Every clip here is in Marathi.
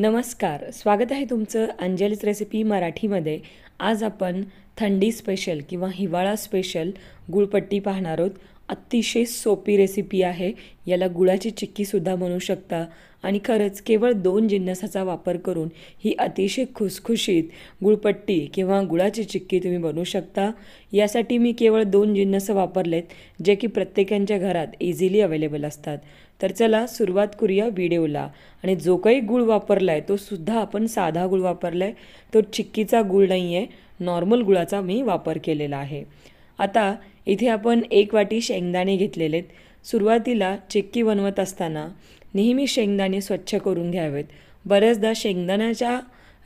नमस्कार स्वागत आहे तुमचं अंजलीच रेसिपी मराठीमध्ये आज आपण थंडी स्पेशल किंवा हिवाळा स्पेशल गुळपट्टी पाहणार आहोत अतिशय सोपी रेसिपी आहे याला गुळाची चिक्कीसुद्धा म्हणू शकता आणि खरंच केवळ दोन जिन्नसाचा वापर करून ही अतिशय खुसखुशीत गुळपट्टी किंवा गुळाची चिक्की तुम्ही बनवू शकता यासाठी मी केवळ दोन जिन्नसं वापरलेत जे की प्रत्येकांच्या घरात इझिली अवेलेबल असतात तर चला सुरुवात करूया व्हिडिओला आणि जो काही गुळ वापरला आहे तो सुद्धा आपण साधा गुळ वापरला आहे तो चिक्कीचा गुळ नाही आहे नॉर्मल गुळाचा मी वापर केलेला आहे आता इथे आपण एक वाटी शेंगदाणे घेतलेले आहेत सुरुवातीला चिक्की बनवत असताना नेहमी शेंगदाणे स्वच्छ करून घ्यावेत बऱ्याचदा शेंगदाण्याच्या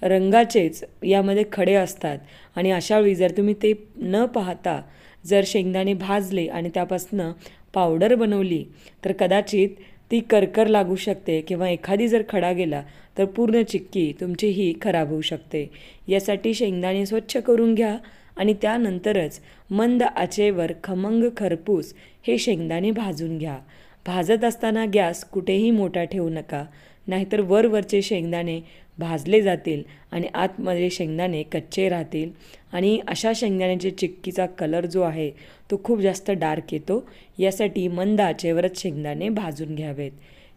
रंगाचेच यामध्ये खडे असतात आणि अशावेळी जर तुम्ही ते न पाहता जर शेंगदाणे भाजले आणि त्यापासनं पावडर बनवली तर कदाचित ती करकर लागू शकते किंवा एखादी जर खडा गेला तर पूर्ण चिक्की तुमची ही खराब होऊ शकते यासाठी शेंगदाणे स्वच्छ करून घ्या आणि त्यानंतरच मंद आचेवर खमंग खरपूस हे शेंगदाणे भाजून घ्या भाजत असताना गॅस कुठेही मोठा ठेवू नका नाहीतर वरवरचे शेंगदाणे भाजले जातील आणि आतमध्ये शेंगदाणे कच्चे राहतील आणि अशा शेंगदाण्याचे चिक्कीचा कलर जो आहे तो खूप जास्त डार्क येतो यासाठी मंद आचेवरच शेंगदाणे भाजून घ्यावेत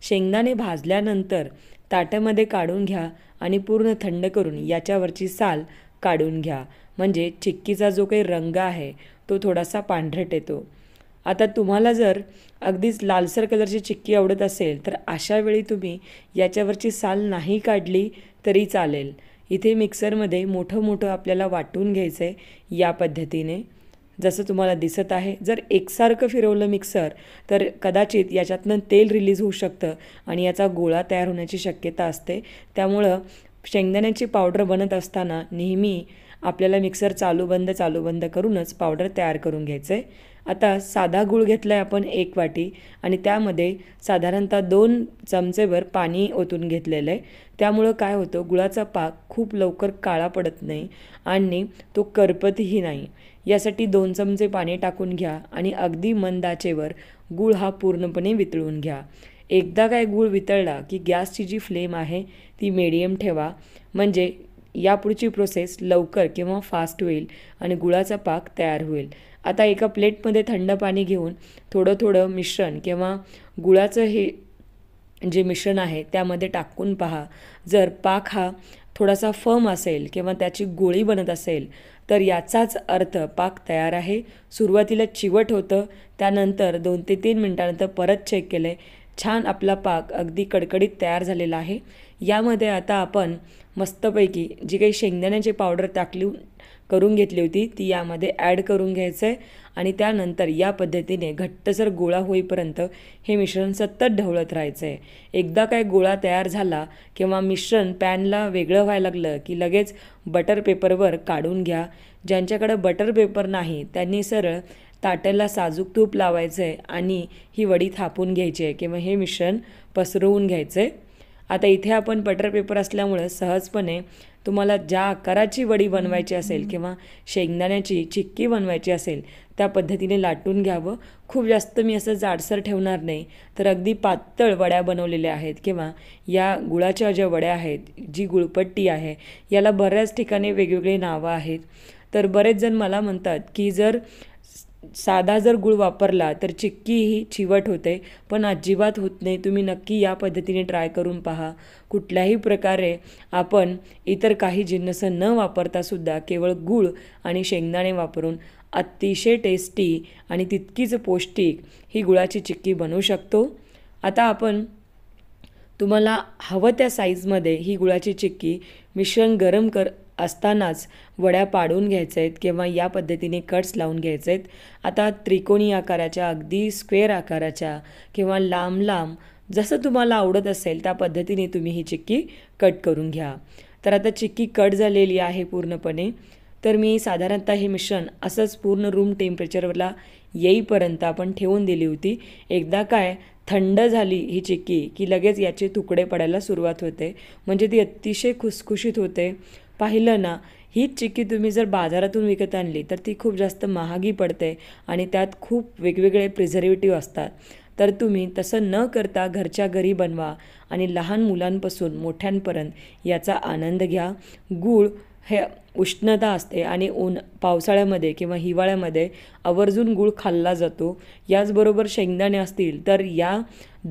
शेंगदाणे भाजल्यानंतर ताटामध्ये काढून घ्या आणि पूर्ण थंड करून याच्यावरची साल काढून घ्या म्हणजे चिक्कीचा जो काही रंग आहे तो थोडासा पांढरट येतो आता तुम्हाला जर अगदीच लालसर कलरची चिक्की आवडत असेल तर अशा वेळी तुम्ही याच्यावरची साल नाही काढली तरी चालेल इथे मिक्सरमध्ये मोठं मोठं आपल्याला वाटून घ्यायचं आहे या पद्धतीने जसं तुम्हाला दिसत आहे जर एकसारखं फिरवलं मिक्सर तर कदाचित याच्यातनं तेल रिलीज होऊ शकतं आणि याचा गोळा तयार होण्याची शक्यता असते त्यामुळं शेंगदाण्याची पावडर बनत असताना नेहमी आपल्याला मिक्सर चालू बंद चालू बंद करूनच पावडर तयार करून घ्यायचं आहे आता साधा गूळ घेतला आहे आपण एक वाटी आणि त्यामध्ये साधारणतः दोन चमचेभर पाणी ओतून घेतलेलं आहे त्यामुळं काय होतं गुळाचा पाक खूप लवकर काळा पडत नाही आणि तो करपतही नाही यासाठी दोन चमचे पाणी टाकून घ्या आणि अगदी मंदाचेवर गूळ हा पूर्णपणे वितळून घ्या एकदा काय गूळ वितळला की गॅसची जी फ्लेम आहे ती मिडियम ठेवा म्हणजे यापुढची प्रोसेस लवकर किंवा फास्ट होईल आणि गुळाचा पाक तयार होईल आता एका प्लेटमध्ये थंड पाणी घेऊन थोडं थोडं मिश्रण किंवा गुळाचं हे जे मिश्रण आहे त्यामध्ये टाकून पहा जर पाक हा थोडासा फर्म असेल किंवा त्याची गोळी बनत असेल तर याचाच अर्थ पाक तयार आहे सुरुवातीला चिवट होतं त्यानंतर दोन ते तीन मिनटानंतर परत चेक केले छान आपला पाक अगदी कडकडीत तयार झालेला आहे यामध्ये आता आपण मस्तपैकी जी काही शेंगदाण्याची पावडर टाकली करून घेतली होती ती यामध्ये ॲड करून घ्यायचं आहे आणि त्यानंतर या पद्धतीने घट्टसर गोळा होईपर्यंत हे मिश्रण सतत ढवळत राहायचं आहे एकदा काय गोळा तयार झाला किंवा मिश्रण पॅनला वेगळं व्हायला लागलं की लगेच बटर पेपरवर काढून घ्या ज्यांच्याकडं बटर पेपर नाही त्यांनी सरळ ताटला साजूक तूप लावायचं आहे आणि ही वडी थापून घ्यायची आहे किंवा हे मिश्रण पसरवून घ्यायचं आहे आता इथे आपण बटर पेपर असल्यामुळं सहजपणे तुम्हाला ज्या आकाराची वडी बनवायची असेल किंवा शेंगदाण्याची चिक्की बनवायची असेल त्या पद्धतीने लाटून घ्यावं खूप जास्त मी असं जाडसर ठेवणार नाही तर अगदी पातळ वड्या बनवलेल्या आहेत किंवा या गुळाच्या ज्या वड्या आहेत जी गुळपट्टी आहे याला बऱ्याच ठिकाणी वेगवेगळी नावं आहेत तर बरेच जण मला म्हणतात की जर साधा जर गुळ वापरला तर चिक्की ही चिवट होते पण अजिबात होत नाही तुम्ही नक्की या पद्धतीने ट्राय करून पहा कुठल्याही प्रकारे आपण इतर काही जिन्नस न वापरता सुद्धा केवळ गूळ आणि शेंगदाणे वापरून अतिशय टेस्टी आणि तितकीच पौष्टिक ही गुळाची चिक्की बनवू शकतो आता आपण तुम्हाला हवं त्या साईजमध्ये ही गुळाची चिक्की मिश्रण गरम कर असतानाच वड्या पाडून घ्यायच्या आहेत किंवा या पद्धतीने कट्स लावून घ्यायचे आहेत आता त्रिकोणी आकाराच्या अगदी स्क्वेअर आकाराच्या किंवा लांब लांब जसं तुम्हाला आवडत असेल त्या पद्धतीने तुम्ही ही चिक्की कट करून घ्या तर आता चिक्की कट झालेली आहे पूर्णपणे तर मी साधारणतः हे मिश्रण असंच पूर्ण रूम टेम्परेचरवरला येईपर्यंत आपण ठेवून दिली होती एकदा काय थंड झाली ही चिक्की की लगेच याचे तुकडे पडायला सुरुवात होते म्हणजे ती अतिशय खुसखुशीत होते पाहिलं ना हीच चिक्की तुम्ही जर बाजारातून विकत आणली तर ती खूप जास्त महागी पडते आणि त्यात खूप वेगवेगळे प्रिझर्वेटिव्ह असतात तर तुम्ही तसं न करता घरच्या घरी बनवा आणि लहान मुलांपासून मोठ्यांपर्यंत याचा आनंद घ्या गूळ हे उष्णता असते आणि ऊन पावसाळ्यामध्ये किंवा हिवाळ्यामध्ये आवर्जून गूळ खाल्ला जातो याचबरोबर शेंगदाणे असतील तर या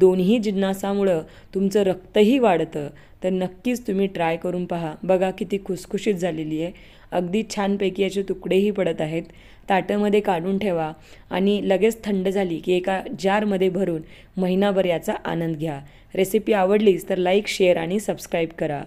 दोन्ही जिन्नासामुळं तुमचं रक्तही वाढतं तर नक्कीच तुम्ही ट्राय करून पहा बघा किती खुसखुशीत झालेली आहे अगदी छानपैकी याचे तुकडेही पडत आहेत ताटामध्ये काढून ठेवा आणि लगेच थंड झाली की एका जारमध्ये भरून महिनाभर याचा आनंद घ्या रेसिपी आवडलीच तर लाईक शेअर आणि सबस्क्राईब करा